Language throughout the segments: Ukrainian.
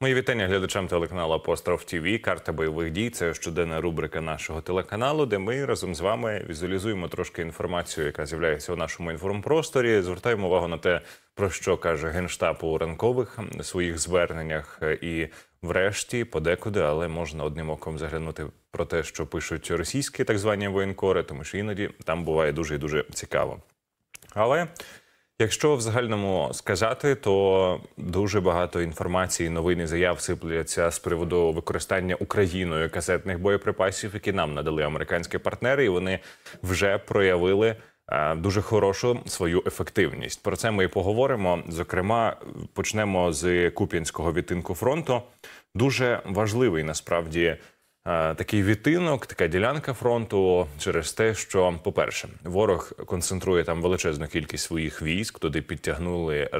Мої вітання глядачам телеканалу Апостроф ТІВІ. Карта бойових дій це щоденна рубрика нашого телеканалу, де ми разом з вами візуалізуємо трошки інформацію, яка з'являється у нашому інформпросторі. Звертаємо увагу на те, про що каже генштаб у ранкових своїх зверненнях, і врешті подекуди, але можна одним оком заглянути про те, що пишуть російські так звані воєнкори, тому що іноді там буває дуже і дуже цікаво. Але Якщо в загальному сказати, то дуже багато інформації, новин і заяв сипляться з приводу використання Україною касетних боєприпасів, які нам надали американські партнери, і вони вже проявили е, дуже хорошу свою ефективність. Про це ми і поговоримо. Зокрема, почнемо з Куп'янського відтинку фронту. Дуже важливий насправді. Е, такий відтинок, така ділянка фронту через те, що, по-перше, ворог концентрує там величезну кількість своїх військ. Туди підтягнули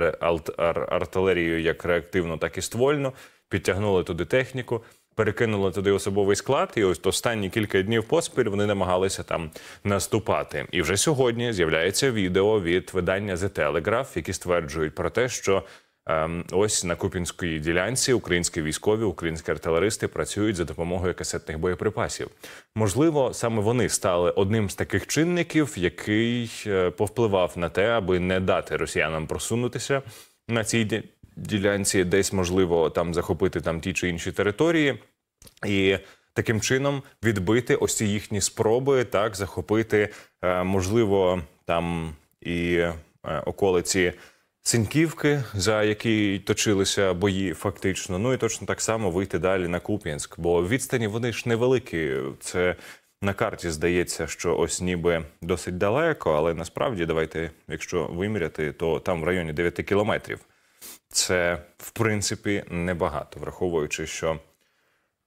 артилерію як реактивно, так і ствольно. Підтягнули туди техніку, перекинули туди особовий склад. І ось останні кілька днів поспіль вони намагалися там наступати. І вже сьогодні з'являється відео від видання The Telegraph, які стверджують про те, що Ем, ось на Купінській ділянці українські військові, українські артилеристи працюють за допомогою касетних боєприпасів. Можливо, саме вони стали одним з таких чинників, який е, повпливав на те, аби не дати росіянам просунутися на цій ділянці, десь можливо там захопити там ті чи інші території, і таким чином відбити ось ці їхні спроби, так захопити е, можливо там і е, околиці. Цінківки, за які точилися бої, фактично. Ну і точно так само вийти далі на Куп'янськ, бо відстані вони ж невеликі. Це на карті здається, що ось ніби досить далеко, але насправді давайте, якщо виміряти, то там в районі 9 кілометрів. Це в принципі небагато, враховуючи, що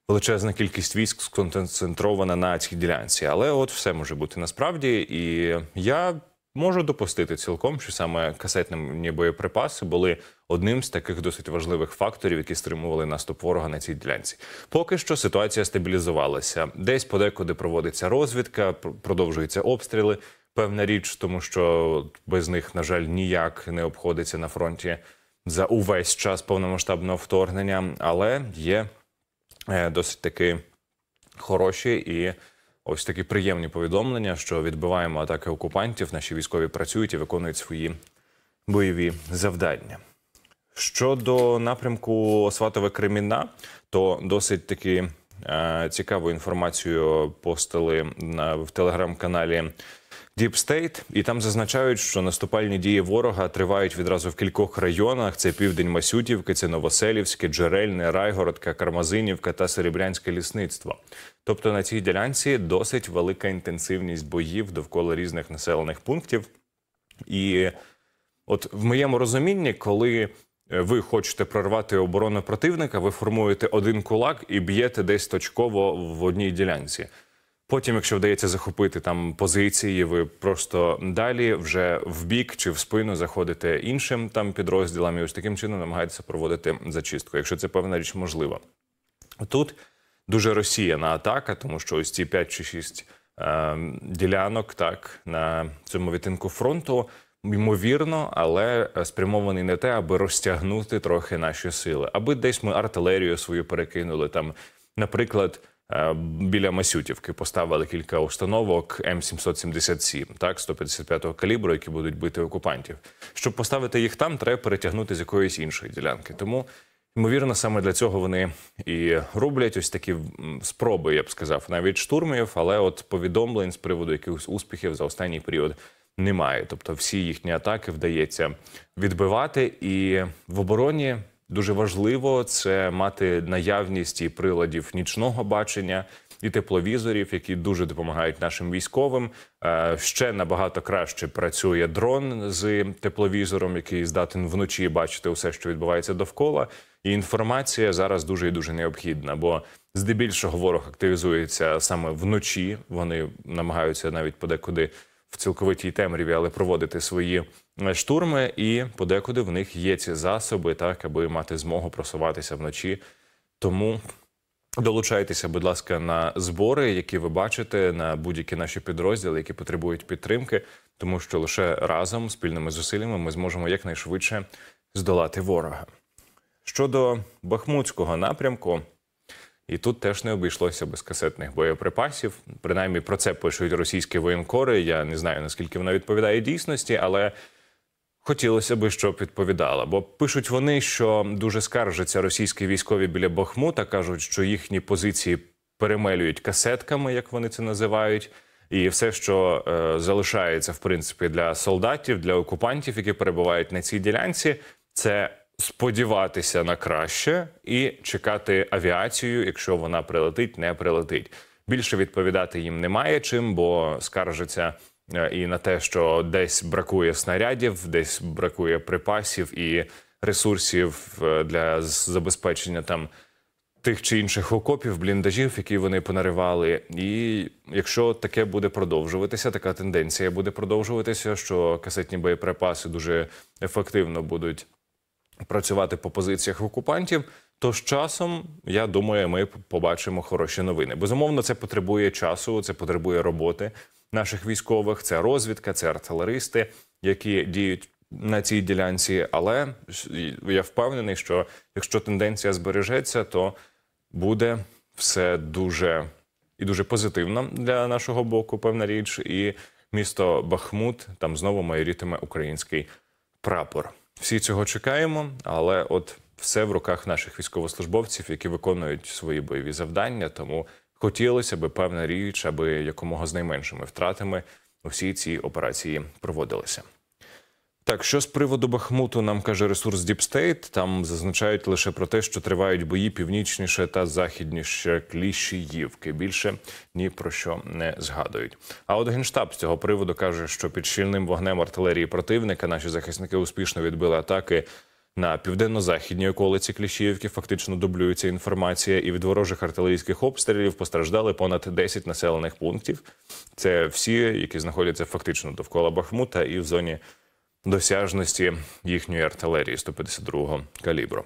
величезна кількість військ сконцентрована на цій ділянці. Але от все може бути насправді. І я Можу допустити цілком, що саме касетні боєприпаси були одним з таких досить важливих факторів, які стримували наступ ворога на цій ділянці. Поки що ситуація стабілізувалася. Десь подекуди проводиться розвідка, продовжуються обстріли. Певна річ, тому що без них, на жаль, ніяк не обходиться на фронті за увесь час повномасштабного вторгнення, але є е, досить таки хороші і. Ось такі приємні повідомлення, що відбиваємо атаки окупантів. Наші військові працюють і виконують свої бойові завдання. Щодо напрямку Сватове Креміна, то досить таки е, цікаву інформацію постили в телеграм-каналі. Діпстейт, і там зазначають, що наступальні дії ворога тривають відразу в кількох районах: це південь Масютівки, це Новоселівське, Джерельне, Райгородка, Кармазинівка та Серебрянське лісництво. Тобто на цій ділянці досить велика інтенсивність боїв довкола різних населених пунктів. І от в моєму розумінні, коли е, ви хочете прорвати оборону противника, ви формуєте один кулак і б'єте десь точково в одній ділянці. Потім, якщо вдається захопити там позиції, ви просто далі вже в бік чи в спину заходите іншим там підрозділам, і ось таким чином намагаєтеся проводити зачистку. Якщо це певна річ можлива, тут дуже росіяна атака, тому що ось ці 5 чи 6 е, ділянок, так на цьому відтинку фронту. Ймовірно, але е, спрямований не те, аби розтягнути трохи наші сили, аби десь ми артилерію свою перекинули. Там, наприклад, Е, біля Масютівки поставили кілька установок М777, так 155-го калібру, які будуть бити окупантів. Щоб поставити їх там, треба перетягнути з якоїсь іншої ділянки. Тому ймовірно, саме для цього вони і роблять ось такі спроби, я б сказав, навіть штурмів, але от повідомлень з приводу якихось успіхів за останній період немає. Тобто, всі їхні атаки вдається відбивати, і в обороні Дуже важливо це мати наявність і приладів нічного бачення. І тепловізорів, які дуже допомагають нашим військовим. Е, ще набагато краще працює дрон з тепловізором, який здатен вночі бачити все, що відбувається довкола. І інформація зараз дуже і дуже необхідна. Бо здебільшого ворог активізується саме вночі. Вони намагаються навіть подекуди в цілковитій темряві, але проводити свої е, штурми, і подекуди в них є ці засоби, так аби мати змогу просуватися вночі. Тому долучайтеся, будь ласка, на збори, які ви бачите, на будь-які наші підрозділи, які потребують підтримки, тому що лише разом спільними зусиллями ми зможемо якнайшвидше здолати ворога. Щодо Бахмутського напрямку. І тут теж не обійшлося без касетних боєприпасів. Принаймні про це пишуть російські воєнкори. Я не знаю наскільки вона відповідає дійсності, але хотілося би, щоб відповідала. Бо пишуть вони, що дуже скаржаться російські військові біля Бахмута, кажуть, що їхні позиції перемелюють касетками, як вони це називають. І все, що е, залишається в принципі для солдатів, для окупантів, які перебувають на цій ділянці, це сподіватися на краще і чекати авіацію, якщо вона прилетить, не прилетить. Більше відповідати їм немає чим, бо скаржиться е, і на те, що десь бракує снарядів, десь бракує припасів і ресурсів е, для забезпечення там. Тих чи інших окопів, бліндажів, які вони понаривали, і якщо таке буде продовжуватися, така тенденція буде продовжуватися, що касетні боєприпаси дуже ефективно будуть працювати по позиціях в окупантів. То з часом я думаю, ми побачимо хороші новини. Безумовно, це потребує часу, це потребує роботи наших військових. Це розвідка, це артилеристи, які діють на цій ділянці. Але я впевнений, що якщо тенденція збережеться, то буде все дуже і дуже позитивно для нашого боку. Певна річ, і місто Бахмут там знову майорітиме український прапор. Всі цього чекаємо, але от все в руках наших військовослужбовців, які виконують свої бойові завдання. Тому хотілося б певна річ, аби якомога з найменшими втратами усі ці операції проводилися. Так, що з приводу Бахмуту нам каже ресурс Діпстейт. Там зазначають лише про те, що тривають бої північніше та західніше Кліщіївки. Більше ні про що не згадують. А от генштаб з цього приводу каже, що під щільним вогнем артилерії противника наші захисники успішно відбили атаки. На південно-західній околиці Кліщіївки фактично дублюється інформація, і від ворожих артилерійських обстрілів постраждали понад 10 населених пунктів. Це всі, які знаходяться фактично довкола Бахмута і в зоні досяжності їхньої артилерії 152-го калібру.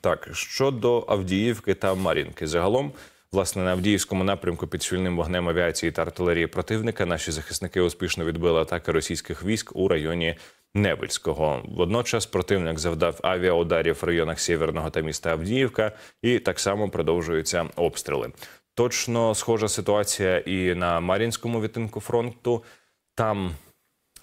Так щодо Авдіївки та Мар'їнки, загалом. Власне, на Авдіївському напрямку під щільним вогнем авіації та артилерії противника наші захисники успішно відбили атаки російських військ у районі Невельського. Водночас противник завдав авіаударів в районах Сєверного та міста Авдіївка, і так само продовжуються обстріли. Точно схожа ситуація і на Мар'їнському відтинку фронту. Там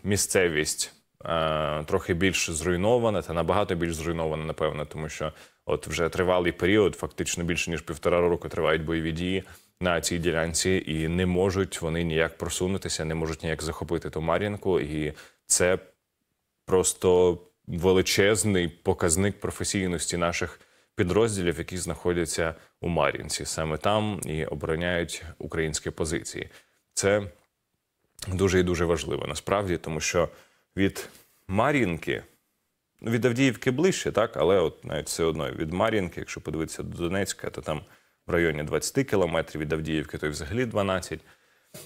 місцевість Е, трохи більш зруйнована та набагато більш зруйнована, напевно, тому що от вже тривалий період, фактично більше ніж півтора року, тривають бойові дії на цій ділянці, і не можуть вони ніяк просунутися, не можуть ніяк захопити ту Мар'їнку, і це просто величезний показник професійності наших. Підрозділів, які знаходяться у Мар'їнці, саме там і обороняють українські позиції, це дуже і дуже важливо насправді, тому що від Мар'їнки. Ну, від Авдіївки ближче, так, але от навіть все одно від Мар'їнки, якщо подивитися до Донецька, то там в районі 20 кілометрів від Авдіївки, то й взагалі 12.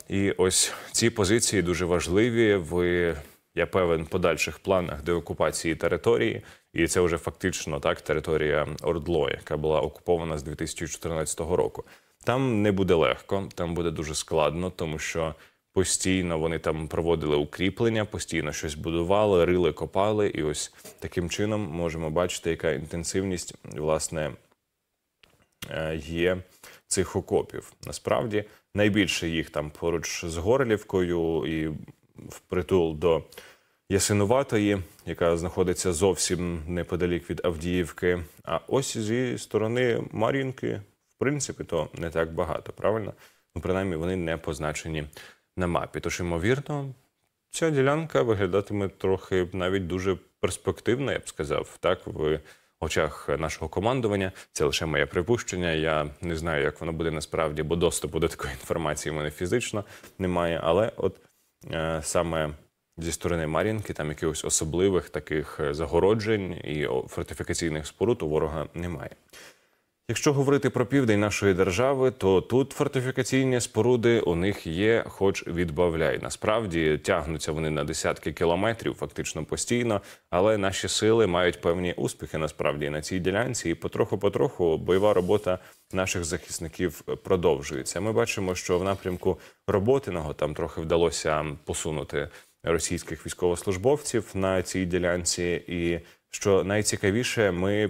І ось ці позиції дуже важливі в, я певен, подальших планах деокупації території. І це вже фактично так територія Ордло, яка була окупована з 2014 року. Там не буде легко, там буде дуже складно, тому що Постійно вони там проводили укріплення, постійно щось будували, рили, копали, і ось таким чином можемо бачити, яка інтенсивність власне е, є цих окопів. Насправді найбільше їх там поруч з Горлівкою і впритул до Ясинуватої, яка знаходиться зовсім неподалік від Авдіївки. А ось зі сторони Мар'їнки, в принципі, то не так багато, правильно? Ну принаймні вони не позначені на мапі. Тож, ймовірно, ця ділянка виглядатиме трохи навіть дуже перспективно, я б сказав, так в очах нашого командування. Це лише моє припущення. Я не знаю, як воно буде насправді, бо доступу до такої інформації в мене фізично немає. Але от е, саме. Зі сторони Мар'їнки там якихось особливих таких е, загороджень і фортифікаційних споруд у ворога немає. Якщо говорити про південь нашої держави, то тут фортифікаційні споруди у них є, хоч відбавляй. Насправді тягнуться вони на десятки кілометрів, фактично постійно. Але наші сили мають певні успіхи насправді на цій ділянці, і потроху-потроху бойова робота наших захисників продовжується. Ми бачимо, що в напрямку роботиного там трохи вдалося посунути російських військовослужбовців на цій ділянці, і що найцікавіше, ми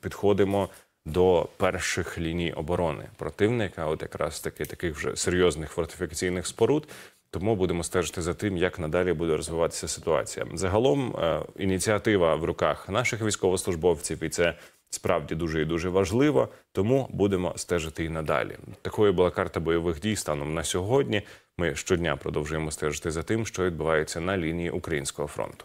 підходимо до перших ліній оборони противника, от якраз таки таких вже серйозних фортифікаційних споруд. Тому будемо стежити за тим, як надалі буде розвиватися ситуація. Загалом е, ініціатива в руках наших військовослужбовців, і це справді дуже і дуже важливо. Тому будемо стежити і надалі. Такою була карта бойових дій станом на сьогодні. Ми щодня продовжуємо стежити за тим, що відбувається на лінії українського фронту.